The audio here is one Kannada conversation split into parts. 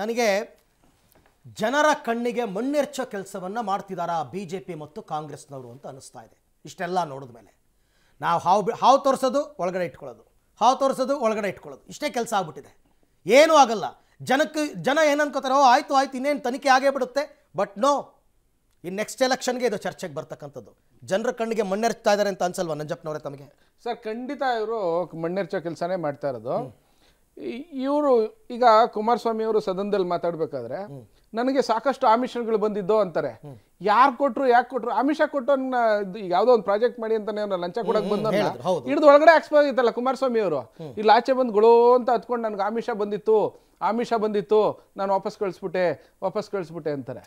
ನನಗೆ ಜನರ ಕಣ್ಣಿಗೆ ಮಣ್ಣೆರ್ಚೋ ಕೆಲಸವನ್ನು ಮಾಡ್ತಿದ್ದಾರಾ ಬಿ ಜೆ ಪಿ ಮತ್ತು ಕಾಂಗ್ರೆಸ್ನವರು ಅಂತ ಅನಿಸ್ತಾ ಇದೆ ಇಷ್ಟೆಲ್ಲ ನೋಡಿದ ಮೇಲೆ ನಾವು ಹಾವು ಬಿ ಹಾವು ತೋರಿಸೋದು ಒಳಗಡೆ ಇಟ್ಕೊಳ್ಳೋದು ಹಾವು ತೋರಿಸೋದು ಒಳಗಡೆ ಇಟ್ಕೊಳ್ಳೋದು ಇಷ್ಟೇ ಕೆಲಸ ಆಗ್ಬಿಟ್ಟಿದೆ ಏನೂ ಆಗಲ್ಲ ಜನಕ್ಕೆ ಜನ ಏನನ್ಕೋತಾರೆ ಓ ಆಯಿತು ಆಯ್ತು ಇನ್ನೇನು ತನಿಖೆ ಆಗೇ ಬಿಡುತ್ತೆ ಬಟ್ ನೋ ಈ ನೆಕ್ಸ್ಟ್ ಎಲೆಕ್ಷನ್ಗೆ ಇದು ಚರ್ಚೆಗೆ ಬರ್ತಕ್ಕಂಥದ್ದು ಜನರ ಕಣ್ಣಿಗೆ ಮಣ್ಣೆರ್ಚ್ತಾ ಇದ್ದಾರೆ ಅಂತ ಅನ್ಸಲ್ವಾ ನಂಜಪ್ಪನವರೇ ತಮಗೆ ಸರ್ ಖಂಡಿತ ಇವರು ಮಣ್ಣೆರ್ಚೋ ಕೆಲಸನೇ ಮಾಡ್ತಾ ಇರೋದು ಇವರು ಈಗ ಕುಮಾರಸ್ವಾಮಿ ಅವರು ಸದನದಲ್ಲಿ ಮಾತಾಡ್ಬೇಕಾದ್ರೆ ನನಗೆ ಸಾಕಷ್ಟು ಆಮಿಷಗಳು ಬಂದಿದ್ದು ಅಂತಾರೆ ಯಾರು ಕೊಟ್ರು ಯಾಕೆ ಕೊಟ್ಟರು ಆಮಿಷ ಕೊಟ್ಟು ಯಾವ್ದೋ ಒಂದು ಪ್ರಾಜೆಕ್ಟ್ ಮಾಡಿ ಅಂತಾನೆ ಲಂಚ ಕೊಡಕ್ ಬಂದ ಹಿಡಿದು ಒಳಗಡೆ ಇತ್ತಲ್ಲ ಕುಮಾರಸ್ವಾಮಿ ಅವರು ಇಲ್ಲಿ ಆಚೆ ಬಂದು ಗುಳೋ ಅಂತ ಹತ್ಕೊಂಡು ನನ್ಗೆ ಆಮಿಷ ಬಂದಿತ್ತು ಆಮಿಷ ಬಂದಿತ್ತು ನಾನು ವಾಪಸ್ ಕಳಿಸ್ಬಿಟ್ಟೆ ವಾಪಸ್ ಕಳಿಸ್ಬಿಟ್ಟೆ ಅಂತಾರೆ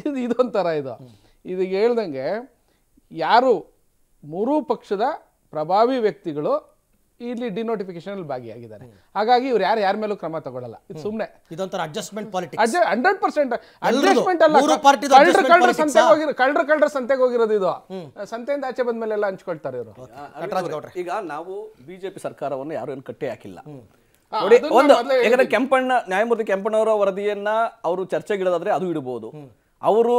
ಇದು ಇದೊಂಥರ ಇದು ಇದು ಹೇಳ್ದಂಗೆ ಯಾರು ಮೂರೂ ಪಕ್ಷದ ಪ್ರಭಾವಿ ವ್ಯಕ್ತಿಗಳು ಇಲ್ಲಿ ಡಿನೋಟಿಫಿಕೇಶನ್ ಅಲ್ಲಿ ಭಾಗಿಯಾಗಿದ್ದಾರೆ ಹಾಗಾಗಿ ಇವ್ರು ಯಾರು ಯಾರ ಮೇಲೂ ಕ್ರಮ ತಗೊಳ್ಳಲ್ಲ ಇದು ಸುಮ್ನೆ ಇದೊಂಥರ ಅಡ್ಜಸ್ಟ್ಮೆಂಟ್ ಹಂಡ್ರೆಡ್ ಪರ್ಸೆಂಟ್ ಅಡ್ಜಸ್ಟ್ಮೆಂಟ್ ಅಲ್ಲ ಕಳ್ಳರ ಕಳ್ಳರ ಸಂತೆಗೆ ಹೋಗಿರೋ ಸಂತೆಗೆ ಹೋಗಿರೋದು ಇದು ಸಂತೆಯಿಂದ ಆಚೆ ಬಂದ ಮೇಲೆ ಎಲ್ಲ ಹಂಚ್ಕೊಳ್ತಾರೆ ಇವರು ಈಗ ನಾವು ಬಿಜೆಪಿ ಸರ್ಕಾರವನ್ನು ಯಾರು ಏನು ಕಟ್ಟಿ ಹಾಕಿಲ್ಲ ನೋಡಿ ಒಂದು ಯಾಕಂದ್ರೆ ಕೆಂಪಣ್ಣ ನ್ಯಾಯಮೂರ್ತಿ ಕೆಂಪಣ್ಣವರ ವರದಿಯನ್ನ ಅವರು ಚರ್ಚೆಗಿಡೋದಾದ್ರೆ ಅದು ಇಡಬಹುದು ಅವರು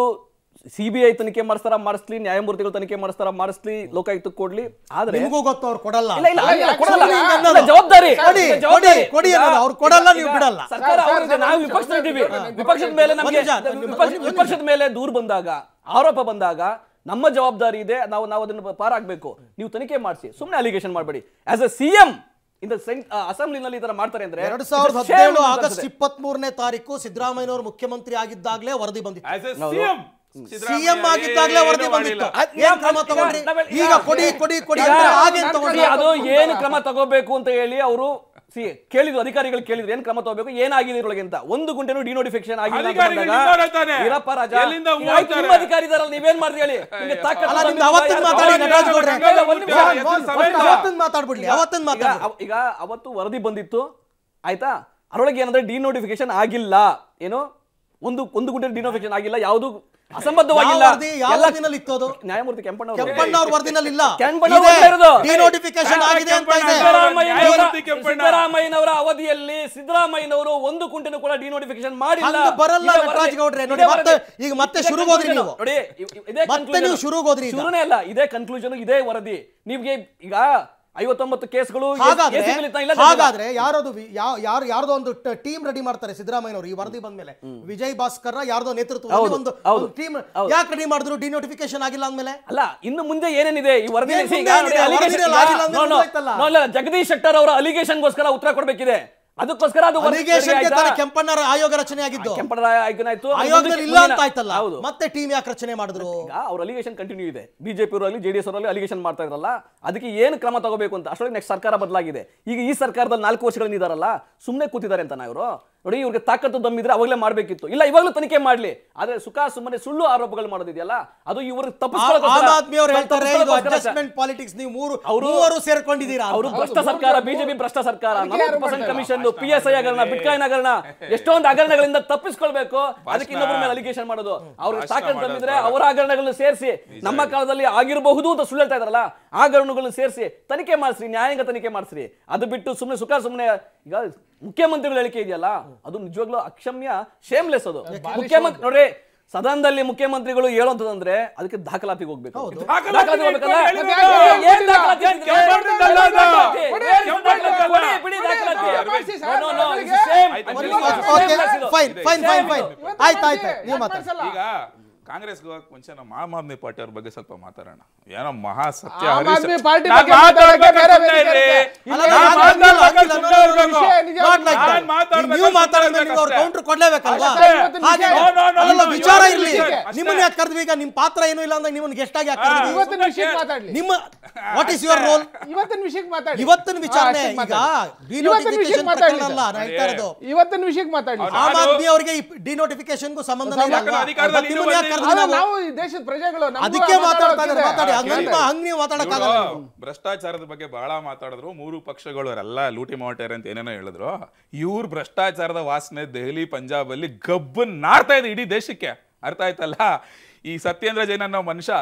ಸಿಬಿಐ ಬಿ ಐ ತನಿಖೆ ಮಾಡಿಸ್ತಾರ ಮಾಡಿಸ್ಲಿ ನ್ಯಾಯಮೂರ್ತಿಗಳು ತನಿಖೆ ಮಾಡಿಸ್ತಾರ ಮಾಡಿಸ್ಲಿ ಲೋಕಾಯುಕ್ತ ಕೊಡ್ಲಿ ಆದ್ರೆ ಗೊತ್ತು ಅವ್ರು ಕೊಡಲ್ಲ ಜವಾಬ್ದಾರಿ ಅವ್ರು ಕೊಡಲ್ಲ ನೀವು ಬಿಡಲ್ಲ ನಾವು ವಿಪಕ್ಷದ ಮೇಲೆ ನಮಗೆ ವಿಪಕ್ಷದ ಮೇಲೆ ಬಂದಾಗ ಆರೋಪ ಬಂದಾಗ ನಮ್ಮ ಜವಾಬ್ದಾರಿ ಇದೆ ನಾವು ನಾವು ಅದನ್ನು ಪಾರಾಗಬೇಕು ನೀವು ತನಿಖೆ ಮಾಡಿಸಿ ಸುಮ್ಮನೆ ಅಲಿಗೇಷನ್ ಮಾಡಬೇಡಿ ಆಸ್ ಅ ಸಿ ಎಂ ಇಂದ ಅಸೆಂಬ್ಲಿನಲ್ಲಿ ಈ ತರ ಮಾಡ್ತಾರೆ ಅಂದ್ರೆ ಎರಡ್ ಸಾವಿರದ ಹದಿನೇಳು ಆಗಸ್ಟ್ ಇಪ್ಪತ್ತ್ ಮೂರನೇ ತಾರೀಕು ಸಿದ್ದರಾಮಯ್ಯನವರು ಮುಖ್ಯಮಂತ್ರಿ ಆಗಿದ್ದಾಗಲೇ ವರದಿ ಬಂದಿತ್ತು ಸಿಎಂ ಆಗಿದ್ದಾಗಲೇ ವರದಿ ಬಂದಿತ್ತು ಏನ್ ಕ್ರಮ ತಗೊಂಡ್ರಿ ಈಗ ಕೊಡಿ ಕೊಡಿ ಕೊಡಿ ಅದು ಏನ್ ಕ್ರಮ ತಗೋಬೇಕು ಅಂತ ಹೇಳಿ ಅವರು ಕೇಳಿದ್ರು ಅಧಿಕಾರಿಗಳು ಕೇಳಿದ್ರು ಏನ್ ಕ್ರಮ ತಗೋಬೇಕು ಏನಾಗಿದೆ ಇದ್ರೊಳಗೆ ಅಂತ ಒಂದು ಗುಂಟೆನು ಡಿನೋಟಿಫಿಕೇಶನ್ ಆಗಿಲ್ಲ ವೀರಪ್ಪ ರಾಜ ಅಧಿಕಾರಿ ಇದಾರಲ್ಲ ನೀವೇನ್ ಮಾಡ್ರಿ ಹೇಳಿ ನಿಮ್ಗೆ ಮಾತಾಡ್ಬಿಡಿ ಅವತ್ತಿನ ಮಾತಾಡ ಈಗ ಅವತ್ತು ವರದಿ ಬಂದಿತ್ತು ಆಯ್ತಾ ಅದ್ರೊಳಗೆ ಏನಂದ್ರೆ ಡಿನೋಟಿಫಿಕೇಶನ್ ಆಗಿಲ್ಲ ಏನು ಒಂದು ಒಂದು ಗುಂಟೆ ಡಿನೋಟಿಫಿಕೇಶನ್ ಆಗಿಲ್ಲ ಯಾವುದು ನ್ಯಾಯಮೂರ್ತಿ ಕೆಂಪಣ್ಣ ಅವಧಿಯಲ್ಲಿ ಸಿದ್ದರಾಮಯ್ಯನವರು ಒಂದು ಕುಂಟಿನೂ ಕೂಡ ಡಿನೋಟಿಫಿಕೇಶನ್ ಮಾಡಿಲ್ಲ ಬರಲ್ಲ ನೋಡಿ ಮತ್ತೆ ಈಗ ಮತ್ತೆ ಶುರು ಹೋದ್ರಿ ನೋಡಿ ಶುರು ಅಲ್ಲ ಇದೇ ಕನ್ಕ್ಲೂಷನ್ ಇದೇ ವರದಿ ನಿಮಗೆ ಈಗ ಐವತ್ತೊಂಬತ್ತು ಕೇಸ್ಗಳು ಹಾಗಾದ್ರೆ ಯಾರದು ಯಾರು ಯಾರ್ದೋ ಒಂದು ಟೀಮ್ ರೆಡಿ ಮಾಡ್ತಾರೆ ಸಿದ್ದರಾಮಯ್ಯ ಅವರು ಈ ವರದಿ ಬಂದ್ಮೇಲೆ ವಿಜಯ್ ಭಾಸ್ಕರ್ ಯಾರ್ದೋ ನೇತೃತ್ವ ಒಂದು ಟೀಮ್ ಯಾಕೆ ರೆಡಿ ಮಾಡಿದ್ರು ನೋಟಿಫಿಕೇಶನ್ ಆಗಿಲ್ಲ ಅಂದ್ಮೇಲೆ ಅಲ್ಲ ಇನ್ನು ಮುಂದೆ ಏನೇನಿದೆ ಈ ವರದಿ ಜಗದೀಶ್ ಶೆಟ್ಟರ್ ಅವರ ಗೋಸ್ಕರ ಉತ್ತರ ಕೊಡಬೇಕಿದೆ ಅದಕ್ಕೋಸ್ಕರ ಅದು ಕೆಂಪಣ್ಣರ ಆಯೋಗ ರಚನೆ ಆಗಿದ್ದು ಕೆಂಪಣ್ಣರ ಆಯೋಗ ಆಯ್ತು ಇಲ್ಲ ಅಂತ ಆಯ್ತಲ್ಲ ಹೌದು ಮತ್ತೆ ಟೀಮ್ ಯಾಕೆ ರಚನೆ ಮಾಡಿದ್ರು ಈಗ ಅವ್ರ ಅಲಿಗೇಷನ್ ಕಂಟಿನ್ಯೂ ಇದೆ ಬಿಜೆಪಿ ಅವರಲ್ಲಿ ಜೆಡಿಎಸ್ ಅವರಲ್ಲಿ ಅಲಿಗೇಷನ್ ಮಾಡ್ತಾ ಇದ್ರಲ್ಲ ಅದಕ್ಕೆ ಏನು ಕ್ರಮ ತಗೋಬೇಕು ಅಂತ ಅಷ್ಟೊಳಗೆ ನೆಕ್ಸ್ಟ್ ಸರ್ಕಾರ ಬದಲಾಗಿದೆ ಈಗ ಈ ಸರ್ಕಾರದಲ್ಲಿ ನಾಲ್ಕು ವರ್ಷಗಳಿಂದ ಇದಾರಲ್ಲ ಸುಮ್ಮನೆ ಕೂತಿದ್ದಾರೆ ಅಂತ ನಾವು ಇವರು ನೋಡಿ ಇವ್ರಿಗೆ ತಾಕತ್ತು ದಮ್ಮಿದ್ರೆ ಅವಾಗಲೇ ಮಾಡಬೇಕಿತ್ತು ಇಲ್ಲ ಇವಾಗಲೂ ತನಿಖೆ ಮಾಡಲಿ ಆದ್ರೆ ಸುಖ ಸುಮ್ಮನೆ ಸುಳ್ಳು ಆರೋಪಗಳು ಮಾಡೋದಿದೆಯಲ್ಲ ಅದು ಇವರು ಪಾಲಿಟಿಕ್ಸ್ ನೀವು ಮೂರು ಸೇರ್ಕೊಂಡಿದ್ದೀರಾ ಅವರು ಭ್ರಷ್ಟ ಸರ್ಕಾರ ಬಿಜೆಪಿ ಭ್ರಷ್ಟ ಸರ್ಕಾರ ಕಮಿಷನ್ ಪಿ ಎಸ್ ಐ ಹಗರಣ ಬಿಟ್ಕಾಯಿನ್ ಹಗರಣ ಎಷ್ಟೊಂದು ಹಗರಣಗಳಿಂದ ತಪ್ಪಿಸ್ಕೊಳ್ಬೇಕು ಅದಕ್ಕೆ ಇನ್ನೊಬ್ಬರ ಮೇಲೆ ಅಲಿಗೇಷನ್ ಮಾಡೋದು ಅವ್ರಿಗೆ ತಾಕತ್ತು ದಮ್ಮಿದ್ರೆ ಅವರ ಹಗರಣಗಳನ್ನು ಸೇರಿಸಿ ನಮ್ಮ ಕಾಲದಲ್ಲಿ ಆಗಿರಬಹುದು ಅಂತ ಸುಳ್ಳು ಹೇಳ್ತಾ ಇದಾರಲ್ಲ ಆ ಸೇರಿಸಿ ತನಿಖೆ ಮಾಡಿಸ್ರಿ ನ್ಯಾಯಾಂಗ ತನಿಖೆ ಮಾಡಿಸ್ರಿ ಅದು ಬಿಟ್ಟು ಸುಮ್ಮನೆ ಸುಖ ಸುಮ್ಮನೆ ಈಗ ಮುಖ್ಯಮಂತ್ರಿಗಳ ಹೇಳಿಕೆ ಇದೆಯಲ್ಲ ಅದು ನಿಜವಾಗ್ಲೂ ಅಕ್ಷಮ್ಯ ಶೇಮ್ಲೆಸ್ ಅದು ಮುಖ್ಯಮಂತ್ರಿ ನೋಡ್ರಿ ಸದನದಲ್ಲಿ ಮುಖ್ಯಮಂತ್ರಿಗಳು ಹೇಳುವಂತದಂದ್ರೆ ಅದಕ್ಕೆ ದಾಖಲಾತಿಗೆ ಹೋಗ್ಬೇಕು ಈಗ ಕಾಂಗ್ರೆಸ್ ಮುಂಚೆ ನಮ್ಮ ಆಮ್ ಆದ್ಮಿ ಪಾರ್ಟಿ ಅವ್ರ ಬಗ್ಗೆ ಸ್ವಲ್ಪ ಮಾತಾಡೋಣ ಏನೋ ಮಹಾ ಸತ್ಯ not like that. ನೀವು ಮಾತಾಡಿದ್ರೆ ನೀವು ಅವ್ರ ಕೌಂಟರ್ ಕೊಡ್ಲೇಬೇಕಲ್ವಾ ಹಾಗೆ ಅಲ್ಲ ವಿಚಾರ ಇರಲಿ ನಿಮ್ಮನ್ನ ಯಾಕೆ ಕರೆದ್ವಿ ಈಗ ನಿಮ್ಮ ಪಾತ್ರ ಏನು ಇಲ್ಲ ಅಂದ್ರೆ ನಿಮ್ಮನ್ನ ಗೆಸ್ಟ್ ಆಗಿ ಯಾಕೆ ಕರೆದ್ವಿ ಇವತ್ತಿನ ವಿಷಯಕ್ಕೆ ಮಾತಾಡಲಿ ನಿಮ್ಮ ವಾಟ್ ಇಸ್ ಯುವರ್ ರೋಲ್ ಇವತ್ತಿನ ವಿಷಯಕ್ಕೆ ಮಾತಾಡಿ ಇವತ್ತಿನ ವಿಚಾರಣೆ ಈಗ ಡಿನೋಟಿಫಿಕೇಶನ್ ಪ್ರಕರಣಲ್ಲ ಮಾತಾಡಲ್ಲ ಹೇಳ್ತಾ ಇವತ್ತಿನ ವಿಷಯಕ್ಕೆ ಮಾತಾಡಿ ಆಮ್ ಆದ್ಮಿ ಅವರಿಗೆ ಈ ಡಿನೋಟಿಫಿಕೇಶನ್ ಗೂ ಸಂಬಂಧ ಇಲ್ಲ ನಿಮ್ಮನ್ನ ಯಾಕೆ ಕರೆದ್ವಿ ನಾವು ಈ ದೇಶದ ಪ್ರಜೆಗಳು ಅದಕ್ಕೆ ಮಾತಾಡ್ತಾ ಮಾತಾಡಿ ಹಂಗ ಹಂಗ ನೀವು ಮಾತಾಡಕ್ ಆಗಲ್ಲ ಭ್ರಷ್ಟಾಚಾರದ ಬಗ್ಗೆ ಬಹಳ ಮಾತಾಡಿದ್ರು ಮೂರು ಪಕ್ಷಗಳು ಅವರೆಲ್ಲ ಲೂಟಿ ಮಾಡ್ತಾರೆ ಅಂತ ಏನೇನೋ ಹೇಳಿದ್ರು ಇವ್ರು ಭ್ರಷ್ಟ ಭ್ರಷ್ಟಾಚಾರದ ವಾಸನೆ ದೆಹಲಿ ಪಂಜಾಬಲ್ಲಿ ಗಬ್ಬನ್ ನಾರ್ತಾ ಇದೆ ಇಡೀ ದೇಶಕ್ಕೆ ಅರ್ಥ ಆಯ್ತಲ್ಲ ಈ ಸತ್ಯೇಂದ್ರ ಜೈನ್ ಅನ್ನೋ ಮನುಷ್ಯ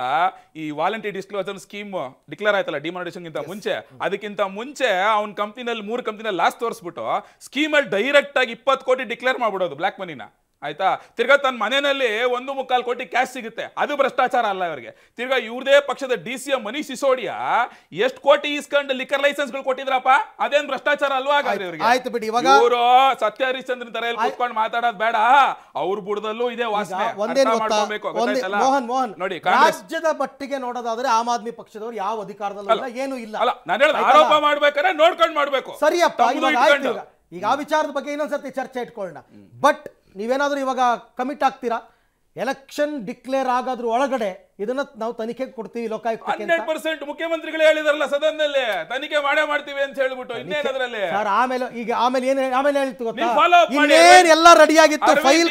ಈ ವಾಲಂಟಿ ಡಿಸ್ಕ್ಲೋಸರ್ ಸ್ಕೀಮ್ ಡಿಕ್ಲೇರ್ ಆಯ್ತಲ್ಲ ಗಿಂತ ಮುಂಚೆ ಅದಕ್ಕಿಂತ ಮುಂಚೆ ಅವ್ನ ಕಂಪ್ನಿನಲ್ಲಿ ಮೂರು ಕಂಪ್ನಿನಲ್ಲಿ ಲಾಸ್ ತೋರಿಸ್ಬಿಟ್ಟು ಸ್ಕೀಮಲ್ಲಿ ಆಗಿ ಇಪ್ಪತ್ತು ಕೋಟಿ ಡಿಕ್ಲೇರ್ ಮಾಡ್ಬಿಡೋದು ಬ್ಲಾಕ್ ಮನಿನ ಆಯ್ತಾ ತಿರ್ಗಾ ತನ್ನ ಮನೆಯಲ್ಲಿ ಒಂದು ಮುಕ್ಕಾಲು ಕೋಟಿ ಕ್ಯಾಶ್ ಸಿಗುತ್ತೆ ಅದು ಭ್ರಷ್ಟಾಚಾರ ಅಲ್ಲ ಇವರಿಗೆ ತಿರ್ಗಾ ಇವ್ರದೇ ಪಕ್ಷದ D C M Manish Sisodia ಎಷ್ಟು ಕೋಟಿ ಇಸ್ಕೊಂಡು ಲಿಕರ್ ಲೈಸೆನ್ಸ್ ಗಳು ಕೊಟ್ಟಿದ್ರಪ್ಪ ಅದೇನ್ ಭ್ರಷ್ಟಾಚಾರ ಅಲ್ವಾ ಆಯ್ತು ಬಿಡಿ ಇವಾಗ ಇವರು ಸತ್ಯ ಹರಿಶ್ಚಂದ್ರನ್ ತರ ಕೂತ್ಕೊಂಡು ಮಾತಾಡೋದು ಬೇಡ ಅವ್ರ ಬುಡದಲ್ಲೂ ಇದೆ ವಾಸನೆ ಮೋಹನ್ ಮೋಹನ್ ನೋಡಿ ರಾಜ್ಯದ ಮಟ್ಟಿಗೆ ನೋಡೋದಾದ್ರೆ ಆಮ್ ಆದ್ಮಿ ಪಕ್ಷದವರು ಯಾವ ಅಧಿಕಾರದಲ್ಲ ಏನು ಇಲ್ಲ ಅಲ್ಲ ನಾನು ಹೇಳಿದ ಆರೋಪ ಮಾಡ್ಬೇಕಾದ್ರೆ ನೋಡ್ಕೊಂಡು ಮಾಡ್ಬೇಕು ಸರಿಯಪ್ಪ ಈಗ ಆ ವಿಚಾರದ ಬಗ್ಗೆ ಇನ್ನೊಂದ್ಸರ್ತಿ ಚರ್ಚೆ ಇಟ್ಕೊಳ್ಳೋಣ ಬಟ್ ನೀವೇನಾದರೂ ಇವಾಗ ಕಮಿಟ್ ಆಗ್ತೀರಾ ಎಲೆಕ್ಷನ್ ಡಿಕ್ಲೇರ್ ಆಗೋದ್ರ ಒಳಗಡೆ ಇದನ್ನ ನಾವು ತನಿಖೆಗೆ ಕೊಡ್ತೀವಿ ಲೋಕಾಯುಕ್ತ ಮುಖ್ಯಮಂತ್ರಿಗಳು ಹೇಳಿದಾರಲ್ಲ ಸದನದಲ್ಲಿ ತನಿಖೆ ಮಾಡೇ ಮಾಡ್ತೀವಿ ಅಂತ ಹೇಳ್ಬಿಟ್ಟು ಸರ್ ಆಮೇಲೆ ಈಗ ಆಮೇಲೆ ಏನ್ ಆಮೇಲೆ ಹೇಳ್ತು ಎಲ್ಲ ರೆಡಿ ಆಗಿತ್ತು ಫೈಲ್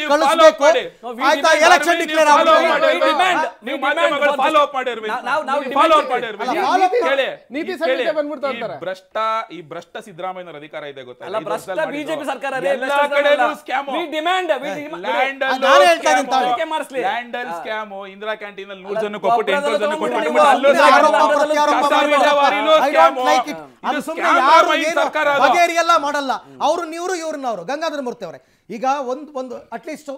ಭ್ರಷ್ಟ ಈ ಭ್ರಷ್ಟ ಸಿದ್ದರಾಮಯ್ಯನವರ ಅಧಿಕಾರ ಇದೆ ಗೊತ್ತಾ ಬಿಜೆಪಿ ಸರ್ಕಾರ ಕ್ಯಾಂಟೀನ್ ಅಲ್ಲಿ ಜನ ಕೊಟ್ಟು ಎಂಟು ಜನ ಮಾಡಲ್ಲ ಅವರು ನೀವರು ಇವ್ರನ್ನವರು ಗಂಗಾಧರ ಮೂರ್ತಿ ಅವರೇ ಈಗ ಒಂದು ಒಂದು ಅಟ್ಲೀಸ್ಟ್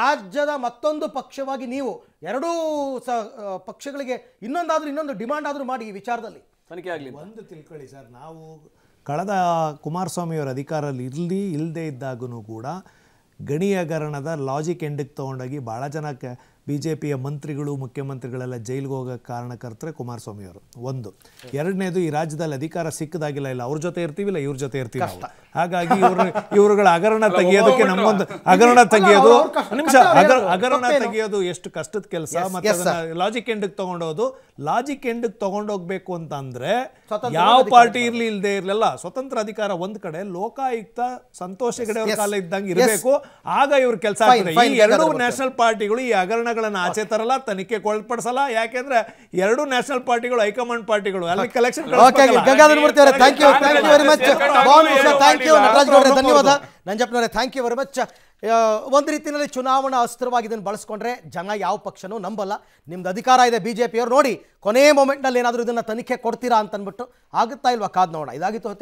ರಾಜ್ಯದ ಮತ್ತೊಂದು ಪಕ್ಷವಾಗಿ ನೀವು ಎರಡೂ ಪಕ್ಷಗಳಿಗೆ ಇನ್ನೊಂದಾದ್ರೂ ಇನ್ನೊಂದು ಡಿಮಾಂಡ್ ಆದ್ರೂ ಮಾಡಿ ಈ ವಿಚಾರದಲ್ಲಿ ತನಿಖೆ ಆಗಲಿ ಒಂದು ತಿಳ್ಕೊಳ್ಳಿ ಸರ್ ನಾವು ಕಳೆದ ಕುಮಾರಸ್ವಾಮಿಯವರ ಅಧಿಕಾರದಲ್ಲಿ ಇರಲಿ ಇಲ್ಲದೇ ಇದ್ದಾಗೂ ಕೂಡ ಗಣಿಯಗರಣದ ಲಾಜಿಕ್ ಎಂಡಿಗೆ ತೊಗೊಂಡೋಗಿ ಭಾಳ ಜನಕ್ಕೆ ಬಿ ಜೆ ಪಿಯ ಮಂತ್ರಿಗಳು ಮುಖ್ಯಮಂತ್ರಿಗಳೆಲ್ಲ ಜೈಲಿಗೆ ಹೋಗೋ ಕಾರಣಕರ್ತರೆ ಅವರು ಒಂದು ಎರಡನೇದು ಈ ರಾಜ್ಯದಲ್ಲಿ ಅಧಿಕಾರ ಸಿಕ್ಕದಾಗಿಲ್ಲ ಇಲ್ಲ ಅವ್ರ ಜೊತೆ ಇರ್ತೀವಿ ಇಲ್ಲ ಇವ್ರ ಜೊತೆ ಇರ್ತೀವಿ ಹಾಗಾಗಿ ಇವರು ಇವರುಗಳ ಹಗರಣ ತೆಗೆಯೋದಕ್ಕೆ ನಮ್ಮೊಂದು ಹಗರಣ ತೆಗೆಯೋದು ಹಗರಣ ತೆಗೆಯೋದು ಎಷ್ಟು ಕಷ್ಟದ ಕೆಲಸ ಮತ್ತೆ ಲಾಜಿಕ್ ಎಂಡ್ ತಗೊಂಡೋದು ಲಾಜಿಕ್ ಎಂಡ್ ತಗೊಂಡೋಗ್ಬೇಕು ಅಂತ ಅಂದ್ರೆ ಯಾವ ಪಾರ್ಟಿ ಇರ್ಲಿ ಇಲ್ಲದೆ ಇರ್ಲಿಲ್ಲ ಸ್ವತಂತ್ರ ಅಧಿಕಾರ ಒಂದ್ ಕಡೆ ಲೋಕಾಯುಕ್ತ ಸಂತೋಷ ಕಡೆ ಅವ್ರ ಕಾಲ ಇದ್ದಂಗೆ ಇರಬೇಕು ಆಗ ಇವ್ರ ಕೆಲಸ ಆಗ್ತದೆ ಈ ಎರಡು ನ್ಯಾಷನಲ್ ಪಾರ್ಟಿಗಳು ಈ ಹಗರಣ ಸ್ಥಾನಗಳನ್ನು ಆಚೆ ತರಲ್ಲ ತನಿಖೆ ಒಳಪಡಿಸಲ್ಲ ಯಾಕೆಂದ್ರೆ ಎರಡು ನ್ಯಾಷನಲ್ ಪಾರ್ಟಿಗಳು ಹೈಕಮಾಂಡ್ ಪಾರ್ಟಿಗಳು ಅಲ್ಲಿ collection you thank much thank ಧನ್ಯವಾದ ನಂಜಪ್ಪನವರೇ ಥ್ಯಾಂಕ್ ಯು ವೆರಿ ಮಚ್ ಒಂದು ರೀತಿಯಲ್ಲಿ ಚುನಾವಣಾ ಅಸ್ತ್ರವಾಗಿ ಇದನ್ನು ಬಳಸ್ಕೊಂಡ್ರೆ ಜನ ಯಾವ ಪಕ್ಷನೂ ನಂಬಲ್ಲ ನಿಮ್ದು ಅಧಿಕಾರ ಇದೆ ಬಿ ಜೆ ನೋಡಿ ಕೊನೆ ಮೊಮೆಂಟ್ನಲ್ಲಿ ಏನಾದರೂ ಇದನ್ನು ತನಿಖೆ ಕೊಡ್ತೀರಾ ಅಂತನ್ಬಿಟ್ಟು ಆಗುತ್ತಾ ಇಲ್ವಾ ಕಾದ್ ನೋಡೋಣ ಇದಾಗಿತ್ತು